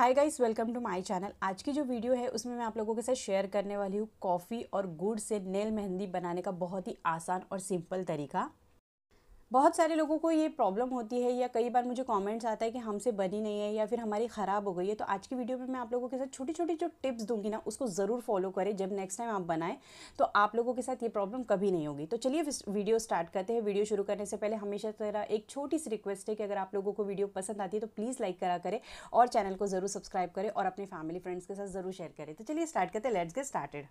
hi guys welcome to my channel आज की जो वीडियो है उसमें मैं आप लोगों के साथ शेयर करने वाली हूँ कॉफ़ी और गुड़ से नेल मेहंदी बनाने का बहुत ही आसान और सिंपल तरीका बहुत सारे लोगों को ये प्रॉब्लम होती है या कई बार मुझे कमेंट्स आता है कि हमसे बनी नहीं है या फिर हमारी ख़राब हो गई है तो आज की वीडियो में मैं आप लोगों के साथ छोटी छोटी जो टिप्स दूंगी ना उसको ज़रूर फॉलो करें जब नेक्स्ट टाइम आप बनाएं तो आप लोगों के साथ ये प्रॉब्लम कभी नहीं होगी तो चलिए वीडियो स्टार्ट करते हैं वीडियो शुरू करने से पहले हमेशा तरह एक छोटी सी रिक्वेस्ट है कि अगर आप लोगों को वीडियो पसंद आती है तो प्लीज़ लाइक करा करें और चैनल को ज़रूर सब्सक्राइब करें और अपने फैमिली फ्रेंड्स के साथ ज़रूर शेयर करें तो चलिए स्टार्ट करते हैं लेट्स गेट स्टार्टेड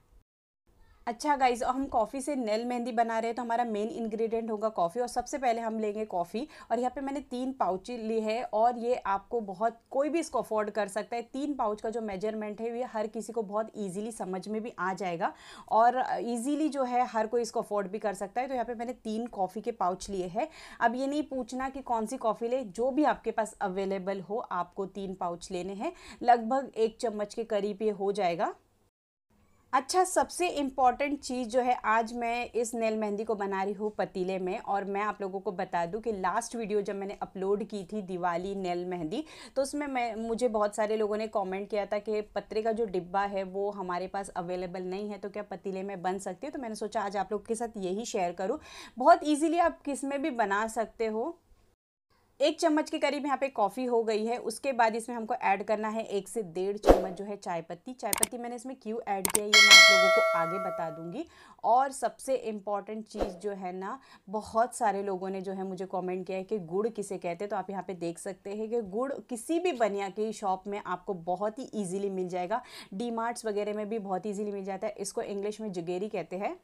अच्छा गाइज हम कॉफ़ी से नेल मेहंदी बना रहे हैं तो हमारा मेन इंग्रेडिएंट होगा कॉफ़ी और सबसे पहले हम लेंगे कॉफ़ी और यहाँ पे मैंने तीन पाउच ली है और ये आपको बहुत कोई भी इसको अफोर्ड कर सकता है तीन पाउच का जो मेजरमेंट है ये हर किसी को बहुत इजीली समझ में भी आ जाएगा और ईजिली जो है हर कोई इसको अफोर्ड भी कर सकता है तो यहाँ पर मैंने तीन कॉफ़ी के पाउच लिए है अब ये नहीं पूछना कि कौन सी कॉफ़ी ले जो भी आपके पास अवेलेबल हो आपको तीन पाउच लेने हैं लगभग एक चम्मच के करीब ये हो जाएगा अच्छा सबसे इम्पॉर्टेंट चीज़ जो है आज मैं इस नेल मेहंदी को बना रही हूँ पतीले में और मैं आप लोगों को बता दूँ कि लास्ट वीडियो जब मैंने अपलोड की थी दिवाली नेल मेहंदी तो उसमें मैं मुझे बहुत सारे लोगों ने कमेंट किया था कि पत्रे का जो डिब्बा है वो हमारे पास अवेलेबल नहीं है तो क्या पतीले में बन सकती है तो मैंने सोचा आज आप लोग के साथ यही शेयर करूँ बहुत ईजिली आप किस में भी बना सकते हो एक चम्मच के करीब यहाँ पे कॉफ़ी हो गई है उसके बाद इसमें हमको ऐड करना है एक से डेढ़ चम्मच जो है चाय पत्ती चाय पत्ती मैंने इसमें क्यों ऐड किया ये मैं आप लोगों को आगे बता दूंगी और सबसे इम्पॉर्टेंट चीज़ जो है ना बहुत सारे लोगों ने जो है मुझे कमेंट किया है कि गुड़ किसे कहते हैं तो आप यहाँ पर देख सकते हैं कि गुड़ किसी भी बनिया की शॉप में आपको बहुत ही ईजिली मिल जाएगा डी वगैरह में भी बहुत ईजिली मिल जाता है इसको इंग्लिश में जगेरी कहते हैं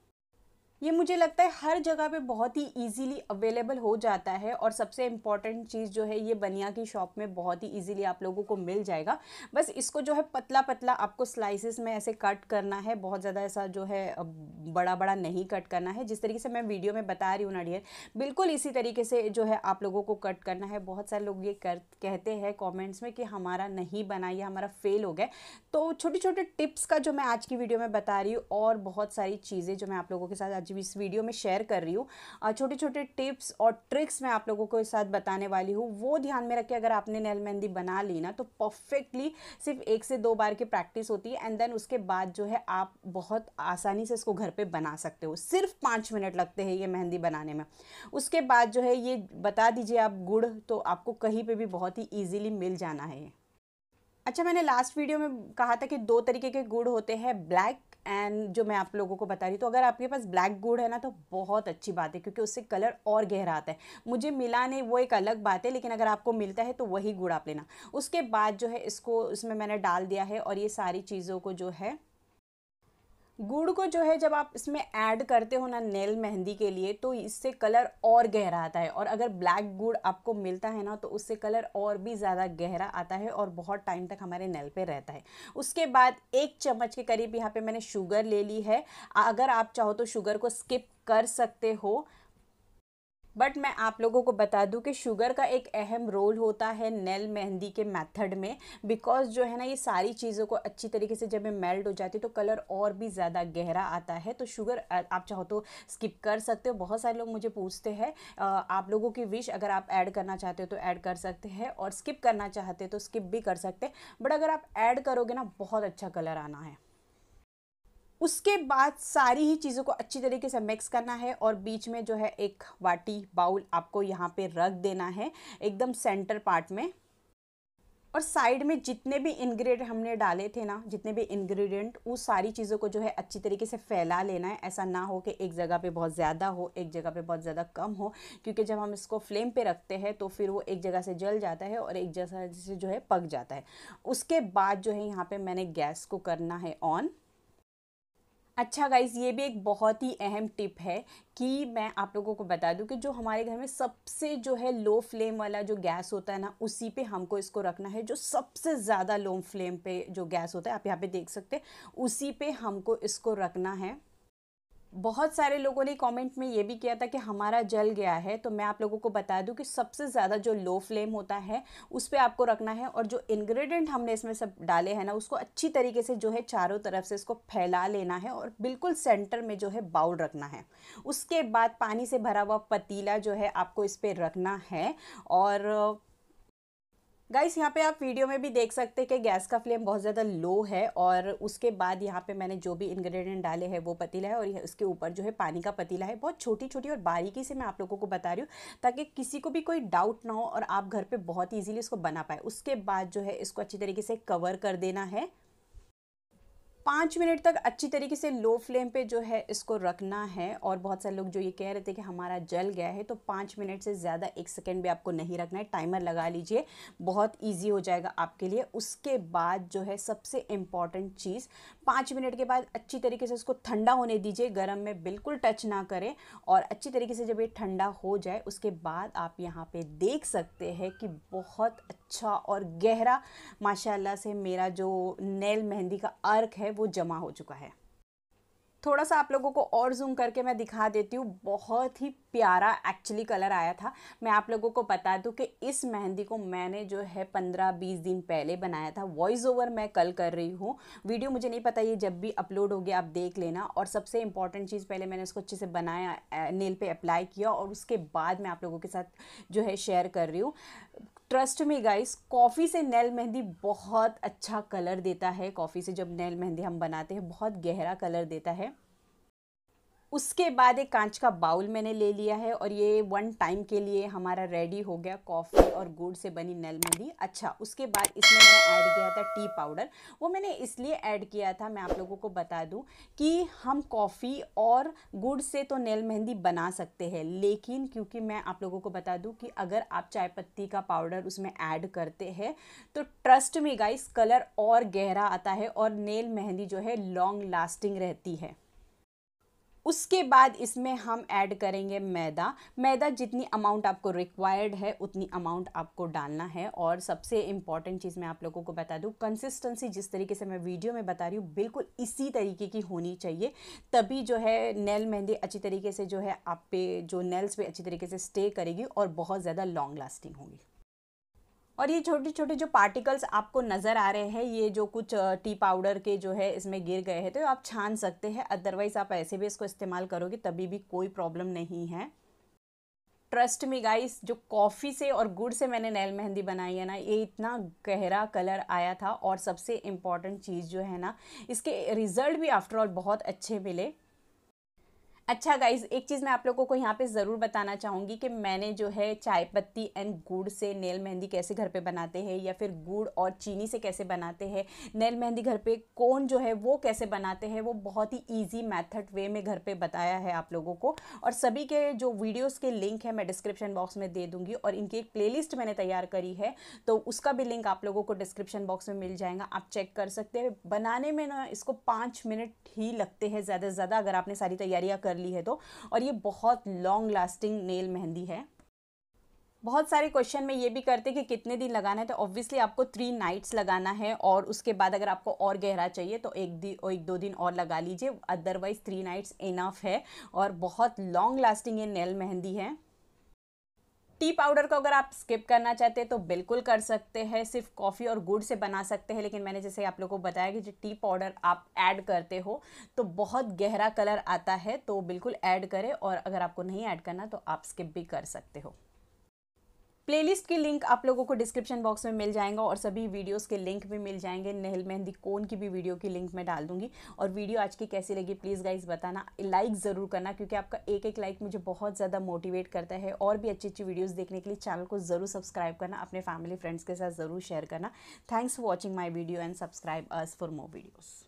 ये मुझे लगता है हर जगह पे बहुत ही इजीली अवेलेबल हो जाता है और सबसे इम्पॉर्टेंट चीज़ जो है ये बनिया की शॉप में बहुत ही इजीली आप लोगों को मिल जाएगा बस इसको जो है पतला पतला आपको स्लाइसिस में ऐसे कट करना है बहुत ज़्यादा ऐसा जो है बड़ा बड़ा नहीं कट करना है जिस तरीके से मैं वीडियो में बता रही हूँ नडियर बिल्कुल इसी तरीके से जो है आप लोगों को कट करना है बहुत सारे लोग ये कर कहते हैं कॉमेंट्स में कि हमारा नहीं बना या हमारा फेल हो गया तो छोटे छोटे टिप्स का जो मैं आज की वीडियो में बता रही हूँ और बहुत सारी चीज़ें जो मैं आप लोगों के साथ आज इस वीडियो में शेयर कर रही हूँ छोटे छोटे टिप्स और ट्रिक्स मैं आप लोगों को साथ बताने वाली हूँ वो ध्यान में रखे अगर आपने नेल मेहंदी बना ली ना तो परफेक्टली सिर्फ एक से दो बार की प्रैक्टिस होती है एंड देन उसके बाद जो है आप बहुत आसानी से इसको घर पर बना सकते हो सिर्फ पाँच मिनट लगते हैं ये मेहंदी बनाने में उसके बाद जो है ये बता दीजिए आप गुड़ तो आपको कहीं पर भी बहुत ही ईजिली मिल जाना है अच्छा मैंने लास्ट वीडियो में कहा था कि दो तरीके के गुड़ होते हैं ब्लैक एंड जो मैं आप लोगों को बता रही तो अगर आपके पास ब्लैक गुड़ है ना तो बहुत अच्छी बात है क्योंकि उससे कलर और गहरा आता है मुझे मिला नहीं वो एक अलग बात है लेकिन अगर आपको मिलता है तो वही गुड़ आप लेना उसके बाद जो है इसको इसमें मैंने डाल दिया है और ये सारी चीज़ों को जो है गुड़ को जो है जब आप इसमें ऐड करते हो ना नेल मेहंदी के लिए तो इससे कलर और गहरा आता है और अगर ब्लैक गुड़ आपको मिलता है ना तो उससे कलर और भी ज़्यादा गहरा आता है और बहुत टाइम तक हमारे नेल पे रहता है उसके बाद एक चम्मच के करीब यहाँ पे मैंने शुगर ले ली है अगर आप चाहो तो शुगर को स्किप कर सकते हो बट मैं आप लोगों को बता दूं कि शुगर का एक अहम रोल होता है नेल मेहंदी के मेथड में बिकॉज जो है ना ये सारी चीज़ों को अच्छी तरीके से जब ये मेल्ट हो जाती है तो कलर और भी ज़्यादा गहरा आता है तो शुगर आप चाहो तो स्किप कर सकते हो बहुत सारे लोग मुझे पूछते हैं आप लोगों की विश अगर आप ऐड करना चाहते हो तो ऐड कर सकते हैं और स्किप करना चाहते हो तो स्किप भी कर सकते हैं बट अगर आप ऐड करोगे ना बहुत अच्छा कलर आना है उसके बाद सारी ही चीज़ों को अच्छी तरीके से मिक्स करना है और बीच में जो है एक वाटी बाउल आपको यहाँ पे रख देना है एकदम सेंटर पार्ट में और साइड में जितने भी इंग्रेड हमने डाले थे ना जितने भी इंग्रेडिएंट उस सारी चीज़ों को जो है अच्छी तरीके से फैला लेना है ऐसा ना हो कि एक जगह पे बहुत ज़्यादा हो एक जगह पे बहुत ज़्यादा कम हो क्योंकि जब हम इसको फ्लेम पे रखते हैं तो फिर वो एक जगह से जल जाता है और एक जगह से जो है पक जाता है उसके बाद जो है यहाँ पर मैंने गैस को करना है ऑन अच्छा गाइज ये भी एक बहुत ही अहम टिप है कि मैं आप लोगों को बता दूं कि जो हमारे घर में सबसे जो है लो फ्लेम वाला जो गैस होता है ना उसी पे हमको इसको रखना है जो सबसे ज़्यादा लो फ्लेम पे जो गैस होता है आप यहाँ पे देख सकते हैं उसी पे हमको इसको रखना है बहुत सारे लोगों ने कमेंट में ये भी किया था कि हमारा जल गया है तो मैं आप लोगों को बता दूं कि सबसे ज़्यादा जो लो फ्लेम होता है उस पर आपको रखना है और जो इंग्रेडिएंट हमने इसमें सब डाले हैं ना उसको अच्छी तरीके से जो है चारों तरफ से इसको फैला लेना है और बिल्कुल सेंटर में जो है बाउल रखना है उसके बाद पानी से भरा हुआ पतीला जो है आपको इस पर रखना है और गाइस यहाँ पे आप वीडियो में भी देख सकते हैं कि गैस का फ्लेम बहुत ज़्यादा लो है और उसके बाद यहाँ पे मैंने जो भी इंग्रेडिएंट डाले हैं वो पतीला है और उसके ऊपर जो है पानी का पतीला है बहुत छोटी छोटी और बारीकी से मैं आप लोगों को बता रही हूँ ताकि किसी को भी कोई डाउट ना हो और आप घर पर बहुत ईजिली उसको बना पाए उसके बाद जो है इसको अच्छी तरीके से कवर कर देना है पाँच मिनट तक अच्छी तरीके से लो फ्लेम पे जो है इसको रखना है और बहुत सारे लोग जो ये कह रहे थे कि हमारा जल गया है तो पाँच मिनट से ज़्यादा एक सेकेंड भी आपको नहीं रखना है टाइमर लगा लीजिए बहुत ईजी हो जाएगा आपके लिए उसके बाद जो है सबसे इम्पॉर्टेंट चीज़ पाँच मिनट के बाद अच्छी तरीके से उसको ठंडा होने दीजिए गर्म में बिल्कुल टच ना करें और अच्छी तरीके से जब ये ठंडा हो जाए उसके बाद आप यहाँ पर देख सकते हैं कि बहुत अच्छा और गहरा माशाल्लाह से मेरा जो नेल मेहंदी का अर्क है वो जमा हो चुका है थोड़ा सा आप लोगों को और जूम करके मैं दिखा देती हूँ बहुत ही प्यारा एक्चुअली कलर आया था मैं आप लोगों को बता दूं कि इस मेहंदी को मैंने जो है पंद्रह बीस दिन पहले बनाया था वॉइस ओवर मैं कल कर रही हूँ वीडियो मुझे नहीं पता ये जब भी अपलोड हो गया आप देख लेना और सबसे इंपॉर्टेंट चीज़ पहले मैंने उसको अच्छे से बनाया नेल पे अप्लाई किया और उसके बाद मैं आप लोगों के साथ जो है शेयर कर रही हूँ ट्रस्ट में गाइस कॉफ़ी से नेल मेहंदी बहुत अच्छा कलर देता है कॉफ़ी से जब नेल मेहंदी हम बनाते हैं बहुत गहरा कलर देता है उसके बाद एक कांच का बाउल मैंने ले लिया है और ये वन टाइम के लिए हमारा रेडी हो गया कॉफ़ी और गुड़ से बनी नल मेहंदी अच्छा उसके बाद इसमें मैंने ऐड किया था टी पाउडर वो मैंने इसलिए ऐड किया था मैं आप लोगों को बता दूं कि हम कॉफ़ी और गुड़ से तो नल मेहंदी बना सकते हैं लेकिन क्योंकि मैं आप लोगों को बता दूँ कि अगर आप चाय पत्ती का पाउडर उसमें ऐड करते हैं तो ट्रस्ट में गाइस कलर और गहरा आता है और नेल मेहंदी जो है लॉन्ग लास्टिंग रहती है उसके बाद इसमें हम ऐड करेंगे मैदा मैदा जितनी अमाउंट आपको रिक्वायर्ड है उतनी अमाउंट आपको डालना है और सबसे इम्पॉर्टेंट चीज़ मैं आप लोगों को बता दूँ कंसिस्टेंसी जिस तरीके से मैं वीडियो में बता रही हूँ बिल्कुल इसी तरीके की होनी चाहिए तभी जो है नेल मेहंदी अच्छी तरीके से जो है आप पे जो नेल्स पे अच्छी तरीके से स्टे करेगी और बहुत ज़्यादा लॉन्ग लास्टिंग होगी और ये छोटे छोटे जो पार्टिकल्स आपको नज़र आ रहे हैं ये जो कुछ टी पाउडर के जो है इसमें गिर गए हैं तो आप छान सकते हैं अदरवाइज़ आप ऐसे भी इसको इस्तेमाल करोगे तभी भी कोई प्रॉब्लम नहीं है ट्रस्ट मी गाइस जो कॉफ़ी से और गुड़ से मैंने नैल मेहंदी बनाई है ना ये इतना गहरा कलर आया था और सबसे इम्पॉर्टेंट चीज़ जो है ना इसके रिज़ल्ट भी आफ्टरऑल बहुत अच्छे मिले अच्छा गाइज एक चीज़ मैं आप लोगों को यहाँ पे ज़रूर बताना चाहूँगी कि मैंने जो है चाय पत्ती एंड गुड़ से नेल मेहंदी कैसे घर पे बनाते हैं या फिर गुड़ और चीनी से कैसे बनाते हैं नेल मेहंदी घर पे कौन जो है वो कैसे बनाते हैं वो बहुत ही ईजी मैथड वे में घर पे बताया है आप लोगों को और सभी के जो वीडियोज़ के लिंक है मैं डिस्क्रिप्शन बॉक्स में दे दूँगी और इनकी एक प्ले मैंने तैयार करी है तो उसका भी लिंक आप लोगों को डिस्क्रिप्शन बॉक्स में मिल जाएगा आप चेक कर सकते हैं बनाने में ना इसको पाँच मिनट ही लगते हैं ज़्यादा से ज़्यादा अगर आपने सारी तैयारियाँ कर कर ली है तो और ये बहुत लॉन्ग लास्टिंग नेल मेहंदी है बहुत सारे क्वेश्चन में ये भी करते हैं कि कितने दिन लगाना है तो ऑब्वियसली आपको थ्री नाइट्स लगाना है और उसके बाद अगर आपको और गहरा चाहिए तो एक दिन एक दो दिन और लगा लीजिए अदरवाइज थ्री नाइट्स इनफ है और बहुत लॉन्ग लास्टिंग ये नेल मेहंदी है टी पाउडर को अगर आप स्किप करना चाहते हैं तो बिल्कुल कर सकते हैं सिर्फ कॉफ़ी और गुड़ से बना सकते हैं लेकिन मैंने जैसे आप लोगों को बताया कि जो टी पाउडर आप ऐड करते हो तो बहुत गहरा कलर आता है तो बिल्कुल ऐड करें और अगर आपको नहीं ऐड करना तो आप स्किप भी कर सकते हो प्लेलिस्ट की लिंक आप लोगों को डिस्क्रिप्शन बॉक्स में मिल जाएगा और सभी वीडियोस के लिंक भी मिल जाएंगे नहल मेहंदी कोन की भी वीडियो की लिंक मैं डाल दूंगी और वीडियो आज की कैसी लगी प्लीज़ गाइज बताना लाइक ज़रूर करना क्योंकि आपका एक एक लाइक मुझे बहुत ज़्यादा मोटिवेट करता है और भी अच्छी अच्छी वीडियोज़ देखने के लिए चैनल को ज़रूर सब्सक्राइब करना अपने फैमिली फ्रेंड्स के साथ ज़रूर शेयर करना thanks for watching my video and subscribe us for more videos